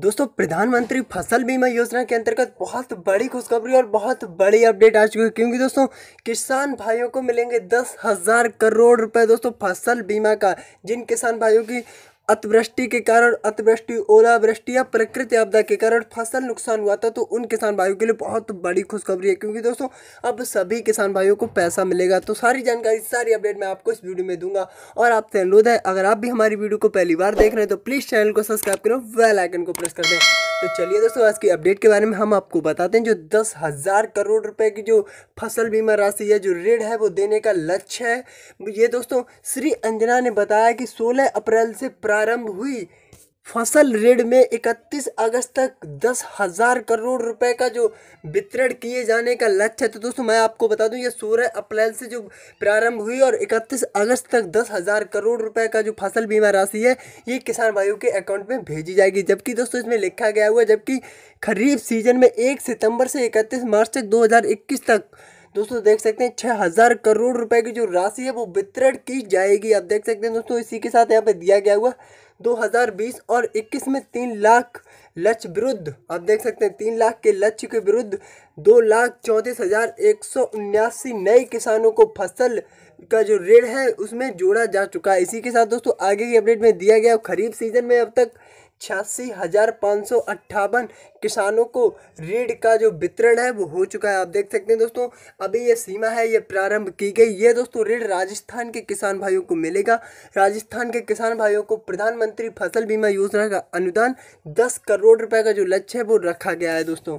दोस्तों प्रधानमंत्री फसल बीमा योजना के अंतर्गत बहुत बड़ी खुशखबरी और बहुत बड़ी अपडेट आ चुकी है क्योंकि दोस्तों किसान भाइयों को मिलेंगे दस हज़ार करोड़ रुपए दोस्तों फसल बीमा का जिन किसान भाइयों की अतिवृष्टि के कारण अतिवृष्टि ओलावृष्टि या प्रकृति आपदा के कारण फसल नुकसान हुआ था तो उन किसान भाइयों के लिए बहुत बड़ी खुशखबरी है क्योंकि दोस्तों अब सभी किसान भाइयों को पैसा मिलेगा तो सारी जानकारी सारी अपडेट मैं आपको इस वीडियो में दूंगा और आपसे अनुरोध है अगर आप भी हमारी वीडियो को पहली बार देख रहे हैं तो प्लीज़ चैनल को सब्सक्राइब करो वेल आइकन को प्रेस कर दें तो चलिए दोस्तों आज की अपडेट के बारे में हम आपको बताते हैं जो दस हज़ार करोड़ रुपए की जो फसल बीमा राशि है जो ऋण है वो देने का लक्ष्य है ये दोस्तों श्री अंजना ने बताया कि 16 अप्रैल से प्रारंभ हुई फसल ऋण में 31 अगस्त तक दस हजार करोड़ रुपए का जो वितरण किए जाने का लक्ष्य है तो दोस्तों मैं आपको बता दूं ये 16 अप्रैल से जो प्रारंभ हुई और 31 अगस्त तक दस हजार करोड़ रुपए का जो फसल बीमा राशि है ये किसान भाइयों के अकाउंट में भेजी जाएगी जबकि दोस्तों इसमें लिखा गया हुआ जबकि खरीफ सीजन में एक सितम्बर से इकतीस मार्च तक दो तक दोस्तों देख सकते हैं छः हज़ार करोड़ रुपए की जो राशि है वो वितरण की जाएगी आप देख सकते हैं दोस्तों इसी के साथ यहाँ पे दिया गया हुआ 2020 और 21 में तीन लाख लक्ष्य विरुद्ध आप देख सकते हैं तीन लाख के लक्ष्य के विरुद्ध दो लाख चौंतीस हज़ार एक सौ उन्यासी नए किसानों को फसल का जो ऋण है उसमें जोड़ा जा चुका है इसी के साथ दोस्तों आगे की अपडेट में दिया गया खरीफ सीजन में अब तक छियासी हज़ार पाँच सौ अट्ठावन किसानों को ऋण का जो वितरण है वो हो चुका है आप देख सकते हैं दोस्तों अभी ये सीमा है ये प्रारंभ की गई ये दोस्तों ऋण राजस्थान के किसान भाइयों को मिलेगा राजस्थान के किसान भाइयों को प्रधानमंत्री फसल बीमा योजना का अनुदान दस करोड़ रुपए का जो लक्ष्य है वो रखा गया है दोस्तों